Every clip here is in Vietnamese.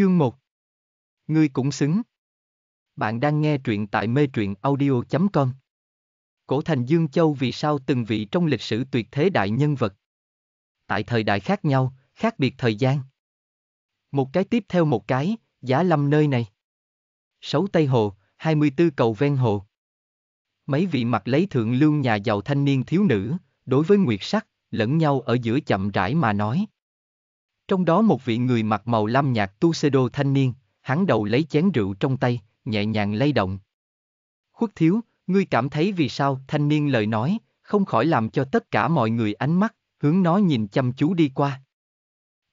Chương 1 Ngươi cũng xứng. Bạn đang nghe truyện tại mê truyện audio.com Cổ thành Dương Châu vì sao từng vị trong lịch sử tuyệt thế đại nhân vật. Tại thời đại khác nhau, khác biệt thời gian. Một cái tiếp theo một cái, giả lâm nơi này. Sấu Tây Hồ, 24 cầu ven hồ. Mấy vị mặc lấy thượng lương nhà giàu thanh niên thiếu nữ, đối với nguyệt sắc, lẫn nhau ở giữa chậm rãi mà nói. Trong đó một vị người mặc màu lam nhạt tu sê đô thanh niên, hắn đầu lấy chén rượu trong tay, nhẹ nhàng lay động. Khuất thiếu, ngươi cảm thấy vì sao thanh niên lời nói, không khỏi làm cho tất cả mọi người ánh mắt, hướng nó nhìn chăm chú đi qua.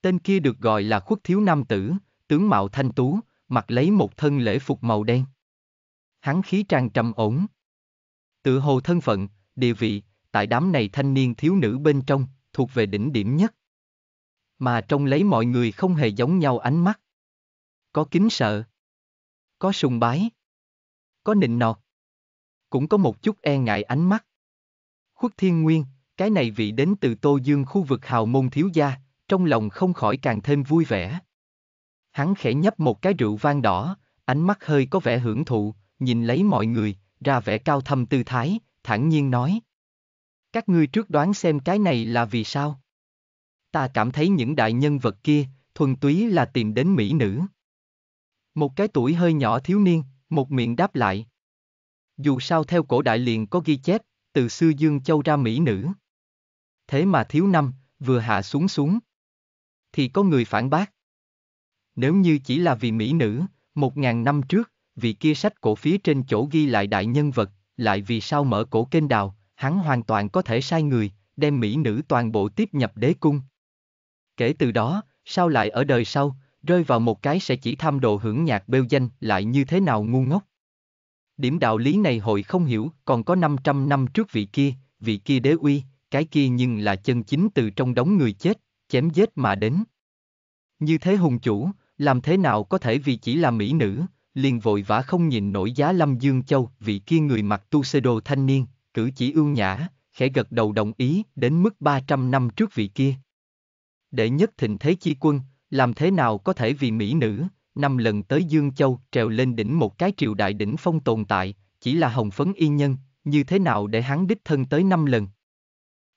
Tên kia được gọi là khuất thiếu nam tử, tướng mạo thanh tú, mặc lấy một thân lễ phục màu đen. Hắn khí trang trầm ổn. Tự hồ thân phận, địa vị, tại đám này thanh niên thiếu nữ bên trong, thuộc về đỉnh điểm nhất mà trông lấy mọi người không hề giống nhau ánh mắt. Có kính sợ, có sùng bái, có nịnh nọt, cũng có một chút e ngại ánh mắt. Khuất Thiên Nguyên, cái này vị đến từ Tô Dương khu vực hào môn thiếu gia, trong lòng không khỏi càng thêm vui vẻ. Hắn khẽ nhấp một cái rượu vang đỏ, ánh mắt hơi có vẻ hưởng thụ, nhìn lấy mọi người, ra vẻ cao thâm tư thái, thản nhiên nói. Các ngươi trước đoán xem cái này là vì sao? Ta cảm thấy những đại nhân vật kia, thuần túy là tìm đến mỹ nữ. Một cái tuổi hơi nhỏ thiếu niên, một miệng đáp lại. Dù sao theo cổ đại liền có ghi chép, từ xưa Dương Châu ra mỹ nữ. Thế mà thiếu năm, vừa hạ xuống xuống. Thì có người phản bác. Nếu như chỉ là vì mỹ nữ, một ngàn năm trước, vị kia sách cổ phía trên chỗ ghi lại đại nhân vật, lại vì sao mở cổ kênh đào, hắn hoàn toàn có thể sai người, đem mỹ nữ toàn bộ tiếp nhập đế cung. Kể từ đó, sao lại ở đời sau, rơi vào một cái sẽ chỉ tham đồ hưởng nhạc bêu danh lại như thế nào ngu ngốc. Điểm đạo lý này hội không hiểu, còn có 500 năm trước vị kia, vị kia đế uy, cái kia nhưng là chân chính từ trong đống người chết, chém giết mà đến. Như thế hùng chủ, làm thế nào có thể vì chỉ là mỹ nữ, liền vội vã không nhìn nổi giá Lâm Dương Châu, vị kia người mặc tu sê đồ thanh niên, cử chỉ ưu nhã, khẽ gật đầu đồng ý đến mức 300 năm trước vị kia để nhất thịnh thế chi quân, làm thế nào có thể vì mỹ nữ, năm lần tới Dương Châu trèo lên đỉnh một cái triều đại đỉnh phong tồn tại, chỉ là hồng phấn y nhân, như thế nào để hắn đích thân tới năm lần.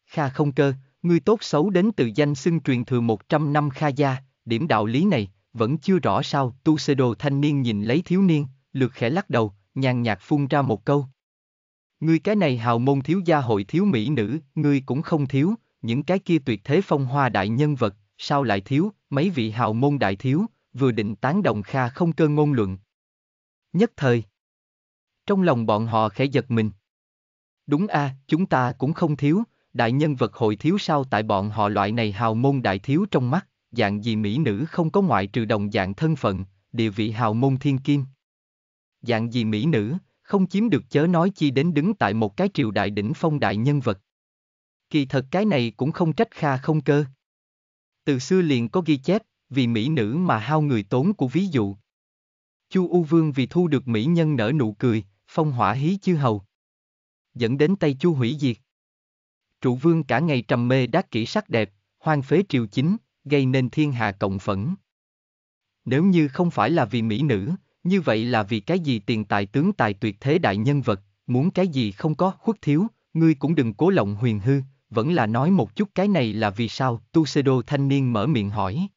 Kha không cơ, ngươi tốt xấu đến từ danh xưng truyền thừa 100 năm Kha gia, điểm đạo lý này, vẫn chưa rõ sao, tu sê đồ thanh niên nhìn lấy thiếu niên, lượt khẽ lắc đầu, nhàn nhạt phun ra một câu. Ngươi cái này hào môn thiếu gia hội thiếu mỹ nữ, ngươi cũng không thiếu, những cái kia tuyệt thế phong hoa đại nhân vật, sao lại thiếu, mấy vị hào môn đại thiếu, vừa định tán đồng Kha không cơ ngôn luận. Nhất thời. Trong lòng bọn họ khẽ giật mình. Đúng a, à, chúng ta cũng không thiếu, đại nhân vật hội thiếu sao tại bọn họ loại này hào môn đại thiếu trong mắt, dạng gì mỹ nữ không có ngoại trừ đồng dạng thân phận, địa vị hào môn thiên kim. Dạng gì mỹ nữ, không chiếm được chớ nói chi đến đứng tại một cái triều đại đỉnh phong đại nhân vật. Kỳ thật cái này cũng không trách Kha không cơ. Từ xưa liền có ghi chép, vì mỹ nữ mà hao người tốn của ví dụ. Chu U Vương vì thu được mỹ nhân nở nụ cười, phong hỏa hí chư hầu. Dẫn đến tay Chu hủy diệt. Trụ Vương cả ngày trầm mê đắc kỹ sắc đẹp, hoang phế triều chính, gây nên thiên hạ cộng phẫn. Nếu như không phải là vì mỹ nữ, như vậy là vì cái gì tiền tài tướng tài tuyệt thế đại nhân vật, muốn cái gì không có khuất thiếu, ngươi cũng đừng cố lộng huyền hư, vẫn là nói một chút cái này là vì sao, Tuxedo thanh niên mở miệng hỏi.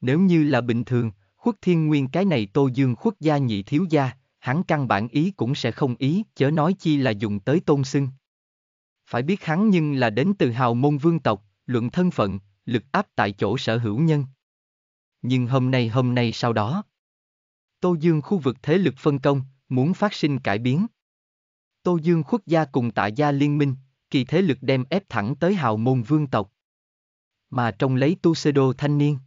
Nếu như là bình thường, khuất thiên nguyên cái này tô dương khuất gia nhị thiếu gia, hắn căn bản ý cũng sẽ không ý, chớ nói chi là dùng tới tôn xưng. Phải biết hắn nhưng là đến từ hào môn vương tộc, luận thân phận, lực áp tại chỗ sở hữu nhân. Nhưng hôm nay hôm nay sau đó, Tô Dương khu vực thế lực phân công, muốn phát sinh cải biến. Tô Dương khuất gia cùng tạ gia liên minh, kỳ thế lực đem ép thẳng tới hào môn vương tộc. Mà trong lấy tu sê đô thanh niên.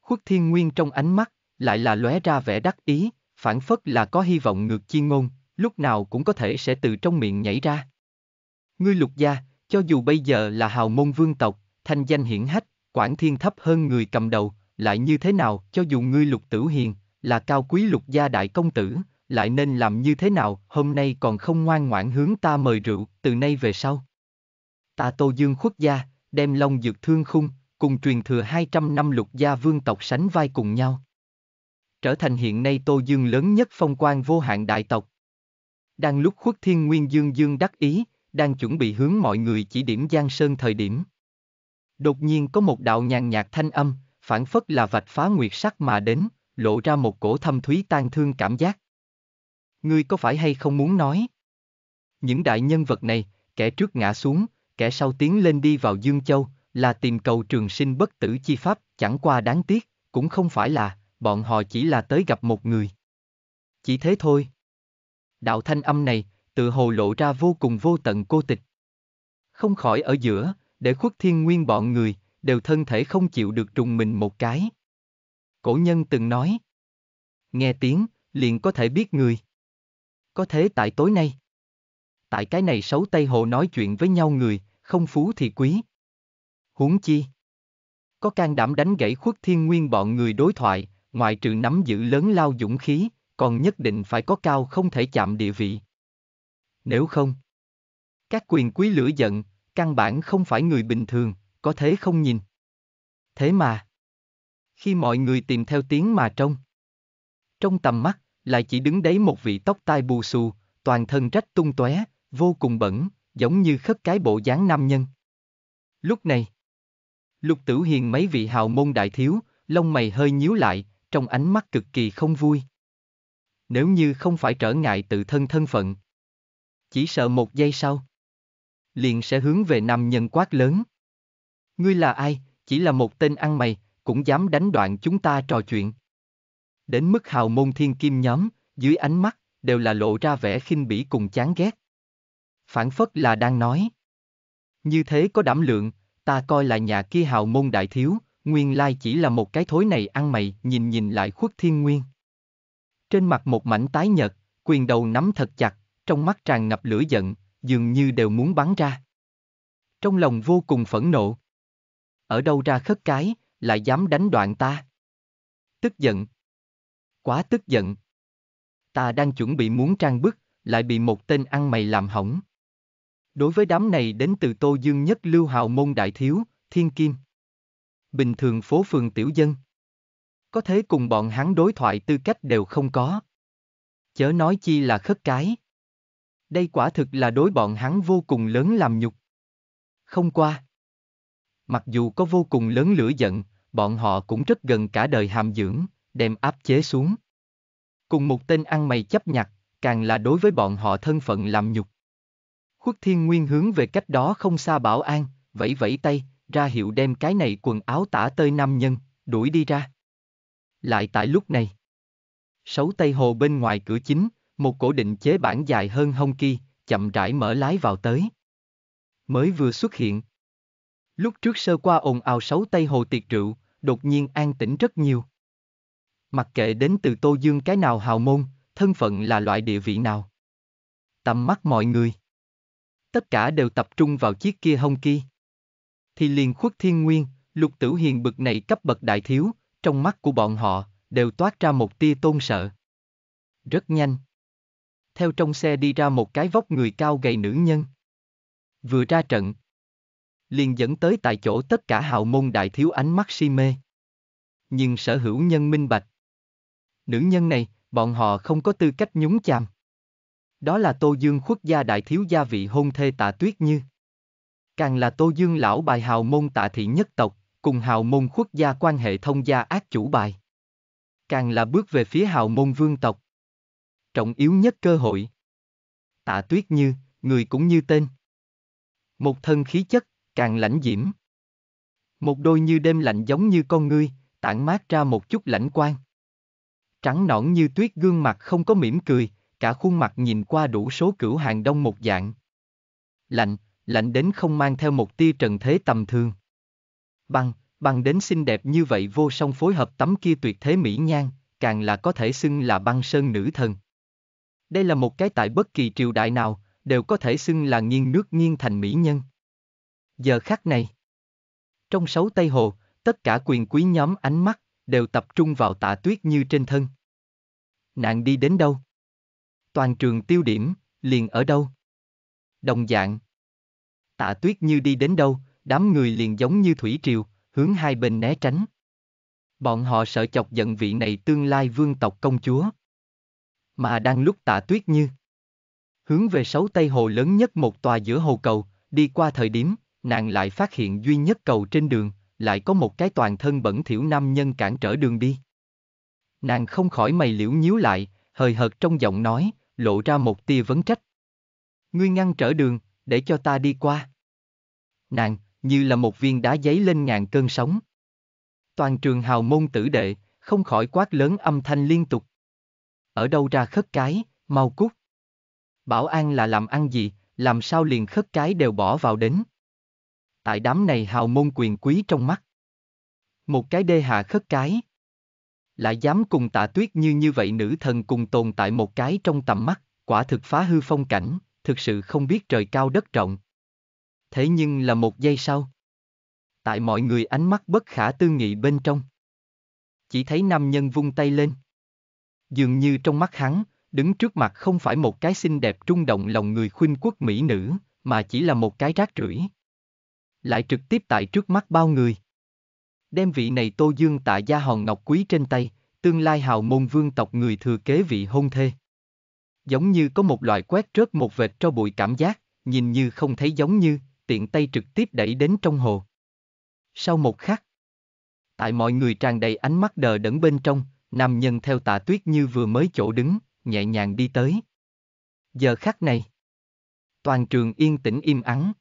Khuất thiên nguyên trong ánh mắt, lại là lóe ra vẻ đắc ý, phản phất là có hy vọng ngược chi ngôn, lúc nào cũng có thể sẽ từ trong miệng nhảy ra. Ngươi lục gia, cho dù bây giờ là hào môn vương tộc, thanh danh hiển hách, quản thiên thấp hơn người cầm đầu, lại như thế nào cho dù ngươi lục tử hiền, là cao quý lục gia đại công tử, lại nên làm như thế nào, hôm nay còn không ngoan ngoãn hướng ta mời rượu, từ nay về sau. Ta Tô Dương khuất gia, đem long dược thương khung, cùng truyền thừa 200 năm lục gia vương tộc sánh vai cùng nhau. Trở thành hiện nay Tô Dương lớn nhất phong quan vô hạn đại tộc. Đang lúc khuất thiên nguyên dương dương đắc ý, đang chuẩn bị hướng mọi người chỉ điểm Giang Sơn thời điểm. Đột nhiên có một đạo nhàn nhạt thanh âm, phản phất là vạch phá nguyệt sắc mà đến, lộ ra một cổ thâm thúy tan thương cảm giác ngươi có phải hay không muốn nói? Những đại nhân vật này, kẻ trước ngã xuống, kẻ sau tiến lên đi vào Dương Châu, là tìm cầu trường sinh bất tử chi pháp, chẳng qua đáng tiếc, cũng không phải là, bọn họ chỉ là tới gặp một người. Chỉ thế thôi. Đạo thanh âm này, tự hồ lộ ra vô cùng vô tận cô tịch. Không khỏi ở giữa, để khuất thiên nguyên bọn người, đều thân thể không chịu được trùng mình một cái. Cổ nhân từng nói, nghe tiếng, liền có thể biết người có thế tại tối nay. Tại cái này xấu Tây Hồ nói chuyện với nhau người, không phú thì quý. Huống chi. Có can đảm đánh gãy khuất thiên nguyên bọn người đối thoại, ngoại trừ nắm giữ lớn lao dũng khí, còn nhất định phải có cao không thể chạm địa vị. Nếu không, các quyền quý lửa giận, căn bản không phải người bình thường, có thế không nhìn. Thế mà, khi mọi người tìm theo tiếng mà trông, trong tầm mắt, lại chỉ đứng đấy một vị tóc tai bù xù, toàn thân rách tung tóe, vô cùng bẩn, giống như khất cái bộ dáng nam nhân. Lúc này, Lục Tử Hiền mấy vị hào môn đại thiếu, lông mày hơi nhíu lại, trong ánh mắt cực kỳ không vui. Nếu như không phải trở ngại tự thân thân phận, chỉ sợ một giây sau, liền sẽ hướng về nam nhân quát lớn. Ngươi là ai, chỉ là một tên ăn mày, cũng dám đánh đoạn chúng ta trò chuyện. Đến mức hào môn thiên kim nhóm, dưới ánh mắt, đều là lộ ra vẻ khinh bỉ cùng chán ghét. Phản phất là đang nói. Như thế có đảm lượng, ta coi là nhà kia hào môn đại thiếu, nguyên lai chỉ là một cái thối này ăn mày, nhìn nhìn lại khuất thiên nguyên. Trên mặt một mảnh tái nhợt, quyền đầu nắm thật chặt, trong mắt tràn ngập lửa giận, dường như đều muốn bắn ra. Trong lòng vô cùng phẫn nộ. Ở đâu ra khất cái, lại dám đánh đoạn ta. Tức giận, quá tức giận. Ta đang chuẩn bị muốn trang bức, lại bị một tên ăn mày làm hỏng. Đối với đám này đến từ Tô Dương nhất Lưu Hào Môn Đại Thiếu, Thiên Kim. Bình thường phố phường tiểu dân. Có thế cùng bọn hắn đối thoại tư cách đều không có. Chớ nói chi là khất cái. Đây quả thực là đối bọn hắn vô cùng lớn làm nhục. Không qua. Mặc dù có vô cùng lớn lửa giận, bọn họ cũng rất gần cả đời hàm dưỡng đem áp chế xuống. Cùng một tên ăn mày chấp nhặt, càng là đối với bọn họ thân phận làm nhục. Khuất Thiên Nguyên hướng về cách đó không xa bảo an, vẫy vẫy tay, ra hiệu đem cái này quần áo tả tơi nam nhân, đuổi đi ra. Lại tại lúc này, sáu tây hồ bên ngoài cửa chính, một cổ định chế bản dài hơn hông kia, chậm rãi mở lái vào tới. Mới vừa xuất hiện. Lúc trước sơ qua ồn ào sáu tây hồ tiệc rượu, đột nhiên an tĩnh rất nhiều mặc kệ đến từ Tô Dương cái nào hào môn, thân phận là loại địa vị nào. Tầm mắt mọi người. Tất cả đều tập trung vào chiếc kia hông kia. Thì liền khuất thiên nguyên, lục tử hiền bực này cấp bậc đại thiếu, trong mắt của bọn họ, đều toát ra một tia tôn sợ. Rất nhanh. Theo trong xe đi ra một cái vóc người cao gầy nữ nhân. Vừa ra trận. Liền dẫn tới tại chỗ tất cả hào môn đại thiếu ánh mắt si mê. Nhưng sở hữu nhân minh bạch, nữ nhân này, bọn họ không có tư cách nhúng chàm. Đó là Tô Dương khuất gia đại thiếu gia vị hôn thê tạ tuyết như. Càng là Tô Dương lão bài hào môn tạ thị nhất tộc, cùng hào môn khuất gia quan hệ thông gia ác chủ bài. Càng là bước về phía hào môn vương tộc. Trọng yếu nhất cơ hội. Tạ tuyết như, người cũng như tên. Một thân khí chất, càng lãnh diễm. Một đôi như đêm lạnh giống như con ngươi, tản mát ra một chút lãnh quan trắng nõn như tuyết gương mặt không có mỉm cười, cả khuôn mặt nhìn qua đủ số cửu hàng đông một dạng. Lạnh, lạnh đến không mang theo một tia trần thế tầm thường. Băng, băng đến xinh đẹp như vậy vô song phối hợp tấm kia tuyệt thế mỹ nhan, càng là có thể xưng là băng sơn nữ thần. Đây là một cái tại bất kỳ triều đại nào, đều có thể xưng là nghiêng nước nghiêng thành mỹ nhân. Giờ khắc này, trong sáu Tây Hồ, tất cả quyền quý nhóm ánh mắt, đều tập trung vào tạ tuyết như trên thân. Nàng đi đến đâu? Toàn trường tiêu điểm, liền ở đâu? Đồng dạng. Tạ tuyết như đi đến đâu, đám người liền giống như thủy triều, hướng hai bên né tránh. Bọn họ sợ chọc giận vị này tương lai vương tộc công chúa. Mà đang lúc tạ tuyết như. Hướng về sáu Tây Hồ lớn nhất một tòa giữa hồ cầu, đi qua thời điểm, nàng lại phát hiện duy nhất cầu trên đường, lại có một cái toàn thân bẩn thiểu nam nhân cản trở đường đi. Nàng không khỏi mày liễu nhíu lại, hời hợt trong giọng nói, lộ ra một tia vấn trách. Ngươi ngăn trở đường, để cho ta đi qua. Nàng, như là một viên đá giấy lên ngàn cơn sóng. Toàn trường hào môn tử đệ, không khỏi quát lớn âm thanh liên tục. Ở đâu ra khất cái, mau cút. Bảo an là làm ăn gì, làm sao liền khất cái đều bỏ vào đến tại đám này hào môn quyền quý trong mắt. Một cái đê hạ khất cái. Lại dám cùng tạ tuyết như như vậy nữ thần cùng tồn tại một cái trong tầm mắt, quả thực phá hư phong cảnh, thực sự không biết trời cao đất rộng. Thế nhưng là một giây sau. Tại mọi người ánh mắt bất khả tư nghị bên trong. Chỉ thấy nam nhân vung tay lên. Dường như trong mắt hắn, đứng trước mặt không phải một cái xinh đẹp trung động lòng người khuynh quốc mỹ nữ, mà chỉ là một cái rác rưởi, lại trực tiếp tại trước mắt bao người. Đem vị này Tô Dương tạ gia hòn ngọc quý trên tay, tương lai hào môn vương tộc người thừa kế vị hôn thê. Giống như có một loại quét rớt một vệt cho bụi cảm giác, nhìn như không thấy giống như, tiện tay trực tiếp đẩy đến trong hồ. Sau một khắc, tại mọi người tràn đầy ánh mắt đờ đẫn bên trong, nam nhân theo tạ tuyết như vừa mới chỗ đứng, nhẹ nhàng đi tới. Giờ khắc này, toàn trường yên tĩnh im ắng.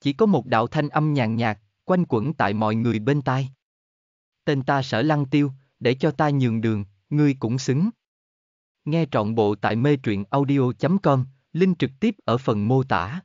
Chỉ có một đạo thanh âm nhàn nhạt, quanh quẩn tại mọi người bên tai. Tên ta sở lăng tiêu, để cho ta nhường đường, ngươi cũng xứng. Nghe trọn bộ tại mê truyện audio.com, link trực tiếp ở phần mô tả.